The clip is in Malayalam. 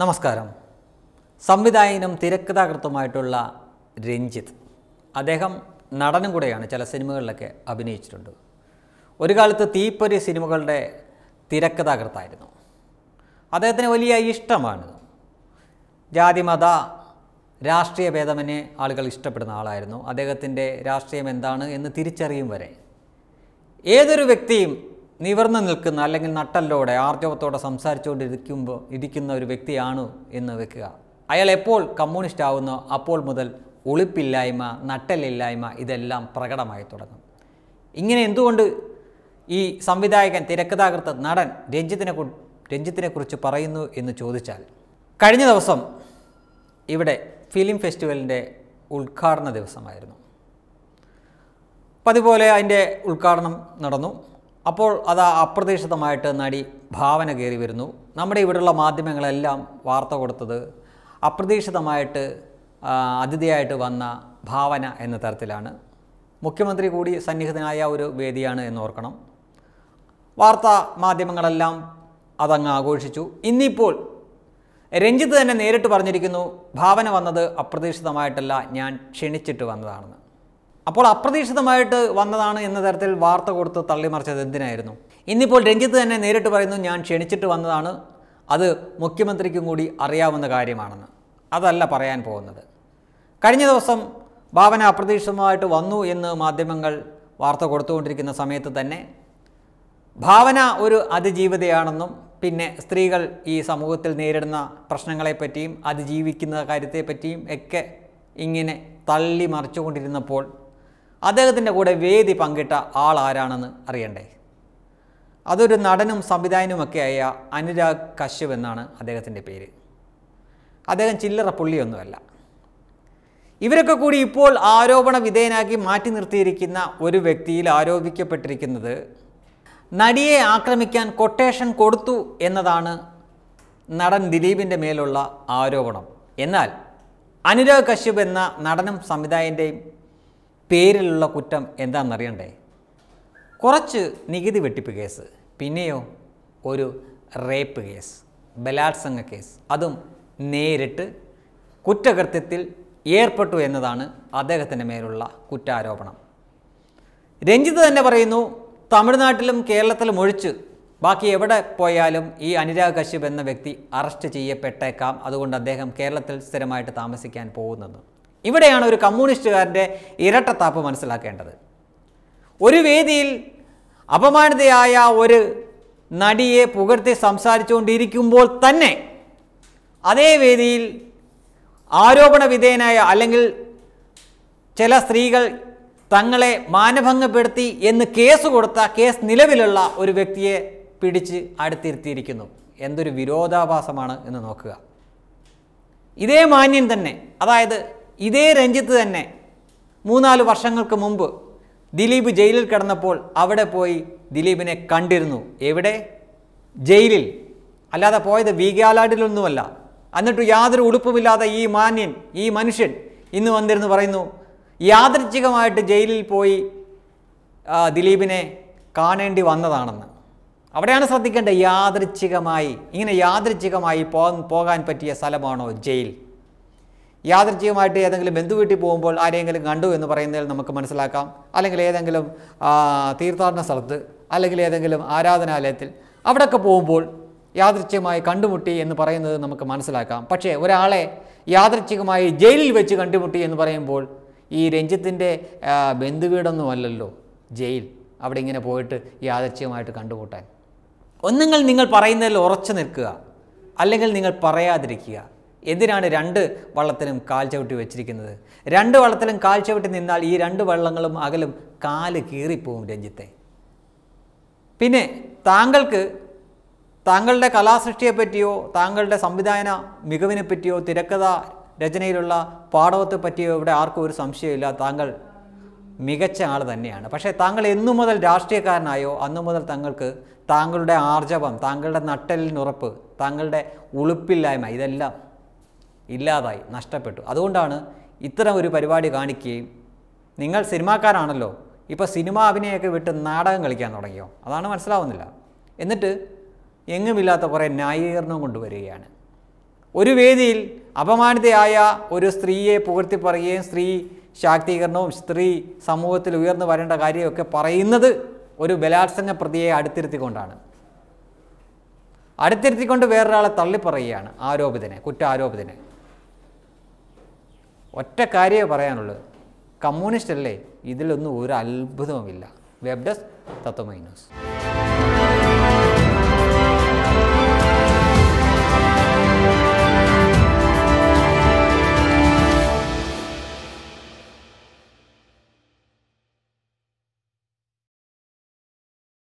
നമസ്കാരം സംവിധായകനും തിരക്കഥാകൃത്തുമായിട്ടുള്ള രഞ്ജിത്ത് അദ്ദേഹം നടനും കൂടെയാണ് ചില സിനിമകളിലൊക്കെ അഭിനയിച്ചിട്ടുണ്ട് ഒരു കാലത്ത് തീപ്പൊരി സിനിമകളുടെ തിരക്കഥാകൃത്തായിരുന്നു അദ്ദേഹത്തിന് വലിയ ഇഷ്ടമാണ് ജാതിമത രാഷ്ട്രീയ ഭേദമനെ ആളുകൾ ഇഷ്ടപ്പെടുന്ന ആളായിരുന്നു അദ്ദേഹത്തിൻ്റെ രാഷ്ട്രീയം എന്താണ് എന്ന് തിരിച്ചറിയും വരെ ഏതൊരു വ്യക്തിയും നിവർന്നു നിൽക്കുന്ന അല്ലെങ്കിൽ നട്ടല്ലോടെ ആർജവത്തോടെ സംസാരിച്ചുകൊണ്ടിരിക്കുമ്പോൾ ഇരിക്കുന്ന ഒരു വ്യക്തിയാണ് എന്ന് വെക്കുക അയാൾ എപ്പോൾ കമ്മ്യൂണിസ്റ്റ് ആവുന്നു അപ്പോൾ മുതൽ ഒളിപ്പില്ലായ്മ നട്ടലില്ലായ്മ ഇതെല്ലാം പ്രകടമായി തുടങ്ങും ഇങ്ങനെ എന്തുകൊണ്ട് ഈ സംവിധായകൻ തിരക്കഥാകൃത്ത് നടൻ രഞ്ജിത്തിനെ രഞ്ജിത്തിനെക്കുറിച്ച് പറയുന്നു എന്ന് ചോദിച്ചാൽ കഴിഞ്ഞ ദിവസം ഇവിടെ ഫിലിം ഫെസ്റ്റിവലിൻ്റെ ഉദ്ഘാടന ദിവസമായിരുന്നു അപ്പം അതുപോലെ അതിൻ്റെ ഉദ്ഘാടനം നടന്നു അപ്പോൾ അത് അപ്രതീക്ഷിതമായിട്ട് നടി ഭാവന കയറി വരുന്നു നമ്മുടെ ഇവിടെയുള്ള മാധ്യമങ്ങളെല്ലാം വാർത്ത കൊടുത്തത് അപ്രതീക്ഷിതമായിട്ട് അതിഥിയായിട്ട് വന്ന ഭാവന എന്ന തരത്തിലാണ് മുഖ്യമന്ത്രി കൂടി സന്നിഹിതനായ ഒരു വേദിയാണ് എന്ന് ഓർക്കണം വാർത്താ മാധ്യമങ്ങളെല്ലാം അതങ്ങ് ആഘോഷിച്ചു ഇന്നിപ്പോൾ രഞ്ജിത്ത് തന്നെ നേരിട്ട് പറഞ്ഞിരിക്കുന്നു ഭാവന വന്നത് അപ്രതീക്ഷിതമായിട്ടല്ല ഞാൻ ക്ഷണിച്ചിട്ട് വന്നതാണെന്ന് അപ്പോൾ അപ്രതീക്ഷിതമായിട്ട് വന്നതാണ് എന്ന തരത്തിൽ വാർത്ത കൊടുത്ത് തള്ളിമറിച്ചത് എന്തിനായിരുന്നു ഇന്നിപ്പോൾ രഞ്ജിത്ത് തന്നെ നേരിട്ട് പറയുന്നു ഞാൻ ക്ഷണിച്ചിട്ട് വന്നതാണ് അത് മുഖ്യമന്ത്രിക്കും കൂടി അറിയാവുന്ന കാര്യമാണെന്ന് അതല്ല പറയാൻ പോകുന്നത് കഴിഞ്ഞ ദിവസം ഭാവന അപ്രതീക്ഷിതമായിട്ട് വന്നു എന്ന് മാധ്യമങ്ങൾ വാർത്ത കൊടുത്തുകൊണ്ടിരിക്കുന്ന സമയത്ത് തന്നെ ഭാവന ഒരു അതിജീവിതയാണെന്നും പിന്നെ സ്ത്രീകൾ ഈ സമൂഹത്തിൽ നേരിടുന്ന പ്രശ്നങ്ങളെപ്പറ്റിയും അതിജീവിക്കുന്ന കാര്യത്തെപ്പറ്റിയും ഒക്കെ ഇങ്ങനെ തള്ളി മറിച്ചുകൊണ്ടിരുന്നപ്പോൾ അദ്ദേഹത്തിൻ്റെ കൂടെ വേദി പങ്കിട്ട ആൾ ആരാണെന്ന് അറിയണ്ടേ അതൊരു നടനും ആയ അനുരാഗ് കശ്യപ് എന്നാണ് അദ്ദേഹത്തിൻ്റെ പേര് അദ്ദേഹം ചില്ലറ പുള്ളിയൊന്നുമല്ല ഇവരൊക്കെ കൂടി ഇപ്പോൾ ആരോപണ വിധേയനാക്കി മാറ്റി നിർത്തിയിരിക്കുന്ന ഒരു വ്യക്തിയിൽ ആരോപിക്കപ്പെട്ടിരിക്കുന്നത് നടിയെ ആക്രമിക്കാൻ കൊട്ടേഷൻ കൊടുത്തു എന്നതാണ് നടൻ ദിലീപിൻ്റെ മേലുള്ള ആരോപണം എന്നാൽ അനുരാഗ് കശ്യപ് എന്ന നടനും സംവിധായകൻ്റെയും പേരിലുള്ള കുറ്റം എന്താണെന്നറിയണ്ടേ കുറച്ച് നികുതി വെട്ടിപ്പ് കേസ് പിന്നെയോ ഒരു റേപ്പ് കേസ് ബലാത്സംഗ കേസ് അതും നേരിട്ട് കുറ്റകൃത്യത്തിൽ ഏർപ്പെട്ടു എന്നതാണ് അദ്ദേഹത്തിൻ്റെ മേലുള്ള കുറ്റാരോപണം രഞ്ജിത്ത് തന്നെ പറയുന്നു തമിഴ്നാട്ടിലും കേരളത്തിലും ഒഴിച്ച് ബാക്കി എവിടെ പോയാലും ഈ അനുരാഗ് കശ്യപ് എന്ന വ്യക്തി അറസ്റ്റ് ചെയ്യപ്പെട്ടേക്കാം അതുകൊണ്ട് അദ്ദേഹം കേരളത്തിൽ സ്ഥിരമായിട്ട് താമസിക്കാൻ പോകുന്നത് ഇവിടെയാണ് ഒരു കമ്മ്യൂണിസ്റ്റുകാരൻ്റെ ഇരട്ടത്താപ്പ് മനസ്സിലാക്കേണ്ടത് ഒരു വേദിയിൽ അപമാനിതയായ ഒരു നടിയെ പുകഴ്ത്തി സംസാരിച്ചുകൊണ്ടിരിക്കുമ്പോൾ തന്നെ അതേ വേദിയിൽ ആരോപണ വിധേയനായ അല്ലെങ്കിൽ ചില സ്ത്രീകൾ തങ്ങളെ മാനഭംഗപ്പെടുത്തി എന്ന് കേസ് കൊടുത്ത കേസ് നിലവിലുള്ള ഒരു വ്യക്തിയെ പിടിച്ച് അടുത്തിരുത്തിയിരിക്കുന്നു എന്തൊരു വിരോധാഭാസമാണ് എന്ന് നോക്കുക ഇതേ മാന്യം തന്നെ അതായത് ഇതേ രഞ്ജിത്ത് തന്നെ മൂന്നാല് വർഷങ്ങൾക്ക് മുമ്പ് ദിലീപ് ജയിലിൽ കിടന്നപ്പോൾ അവിടെ പോയി ദിലീപിനെ കണ്ടിരുന്നു എവിടെ ജയിലിൽ അല്ലാതെ പോയത് വീഗാലാടിലൊന്നുമല്ല എന്നിട്ട് യാതൊരു ഉടുപ്പുമില്ലാതെ ഈ മാന്യൻ ഈ മനുഷ്യൻ ഇന്ന് വന്നിരുന്നു പറയുന്നു യാദൃച്ഛികമായിട്ട് ജയിലിൽ പോയി ദിലീപിനെ കാണേണ്ടി വന്നതാണെന്ന് അവിടെയാണ് ശ്രദ്ധിക്കേണ്ടത് യാദൃച്ഛികമായി ഇങ്ങനെ യാദൃച്ഛികമായി പോകാൻ പറ്റിയ സ്ഥലമാണോ ജയിൽ യാദൃച്ഛികമായിട്ട് ഏതെങ്കിലും ബന്ധു വീട്ടിൽ പോകുമ്പോൾ ആരെയെങ്കിലും കണ്ടു എന്ന് പറയുന്നതിൽ നമുക്ക് മനസ്സിലാക്കാം അല്ലെങ്കിൽ ഏതെങ്കിലും തീർത്ഥാടന സ്ഥലത്ത് അല്ലെങ്കിൽ ഏതെങ്കിലും ആരാധനാലയത്തിൽ അവിടെയൊക്കെ പോകുമ്പോൾ യാദൃച്ഛികമായി കണ്ടുമുട്ടി എന്ന് പറയുന്നത് നമുക്ക് മനസ്സിലാക്കാം പക്ഷേ ഒരാളെ യാദൃച്ഛികമായി ജയിലിൽ വെച്ച് കണ്ടുമുട്ടി എന്ന് പറയുമ്പോൾ ഈ രഞ്ജിത്തിൻ്റെ ബന്ധുവീടൊന്നുമല്ലല്ലോ ജയിൽ അവിടെ ഇങ്ങനെ പോയിട്ട് യാദൃച്ഛികമായിട്ട് കണ്ടുമുട്ടാൻ ഒന്നുങ്ങൾ നിങ്ങൾ പറയുന്നതിൽ ഉറച്ചു നിൽക്കുക അല്ലെങ്കിൽ നിങ്ങൾ പറയാതിരിക്കുക എന്തിനാണ് രണ്ട് വള്ളത്തിനും കാൽ ചവിട്ടി വെച്ചിരിക്കുന്നത് രണ്ട് വള്ളത്തിലും കാൽ ചവിട്ടി നിന്നാൽ ഈ രണ്ട് വള്ളങ്ങളും അകലും കാല് കീറിപ്പോവും രഞ്ജിത്തെ പിന്നെ താങ്കൾക്ക് താങ്കളുടെ കലാസൃഷ്ടിയെപ്പറ്റിയോ താങ്കളുടെ സംവിധാന പറ്റിയോ തിരക്കഥ രചനയിലുള്ള പാഠവത്തെ പറ്റിയോ ഇവിടെ ആർക്കും ഒരു സംശയമില്ല താങ്കൾ മികച്ച ആൾ തന്നെയാണ് പക്ഷേ താങ്കൾ എന്നു മുതൽ രാഷ്ട്രീയക്കാരനായോ അന്നു മുതൽ താങ്കൾക്ക് താങ്കളുടെ ആർജവം താങ്കളുടെ നട്ടലിനുറപ്പ് താങ്കളുടെ ഉളുപ്പില്ലായ്മ ഇതെല്ലാം ഇല്ലാതായി നഷ്ടപ്പെട്ടു അതുകൊണ്ടാണ് ഇത്തരം ഒരു പരിപാടി കാണിക്കുകയും നിങ്ങൾ സിനിമാക്കാരാണല്ലോ ഇപ്പോൾ സിനിമ അഭിനയമൊക്കെ വിട്ട് നാടകം കളിക്കാൻ തുടങ്ങിയോ അതാണ് മനസ്സിലാവുന്നില്ല എന്നിട്ട് എങ്ങുമില്ലാത്ത കുറേ ന്യായീകരണം കൊണ്ടുവരികയാണ് ഒരു വേദിയിൽ അപമാനിതയായ ഒരു സ്ത്രീയെ പുകഴ്ത്തി പറയുകയും സ്ത്രീ ശാക്തീകരണവും സ്ത്രീ സമൂഹത്തിൽ ഉയർന്നു വരേണ്ട കാര്യമൊക്കെ പറയുന്നത് ഒരു ബലാത്സംഗ പ്രതിയെ അടുത്തിരുത്തിക്കൊണ്ടാണ് അടുത്തിരുത്തിക്കൊണ്ട് വേറൊരാളെ തള്ളിപ്പറയുകയാണ് ആരോപിതനെ കുറ്റാരോപിതനെ ഒറ്റ കാര്യമേ പറയാനുള്ളത് കമ്മ്യൂണിസ്റ്റ് അല്ലേ ഇതിലൊന്നും ഒരു അത്ഭുതവുമില്ല വെബ്ഡസ് തത്വമൈനോസ്